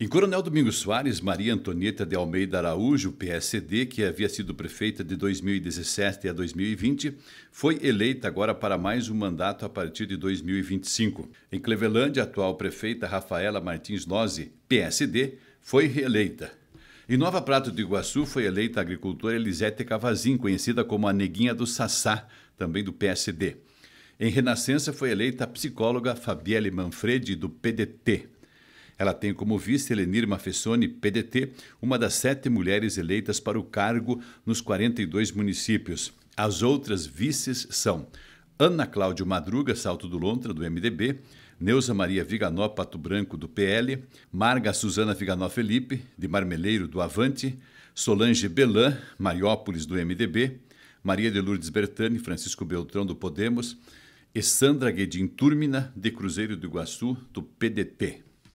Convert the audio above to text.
Em Coronel Domingos Soares, Maria Antonieta de Almeida Araújo, PSD, que havia sido prefeita de 2017 a 2020, foi eleita agora para mais um mandato a partir de 2025. Em Clevelândia, a atual prefeita Rafaela Martins Nozzi, PSD, foi reeleita. Em Nova Prata do Iguaçu foi eleita a agricultora Elisete Cavazin, conhecida como a Neguinha do Sassá, também do PSD. Em Renascença foi eleita a psicóloga Fabielle Manfredi, do PDT. Ela tem como vice Helenir Mafessoni, PDT, uma das sete mulheres eleitas para o cargo nos 42 municípios. As outras vices são Ana Cláudia Madruga, Salto do Lontra, do MDB, Neuza Maria Viganó Pato Branco, do PL, Marga Suzana Viganó Felipe, de Marmeleiro, do Avante, Solange Belan, Mariópolis, do MDB, Maria de Lourdes Bertani, Francisco Beltrão, do Podemos, e Sandra Guedin Turmina, de Cruzeiro do Iguaçu, do PDT.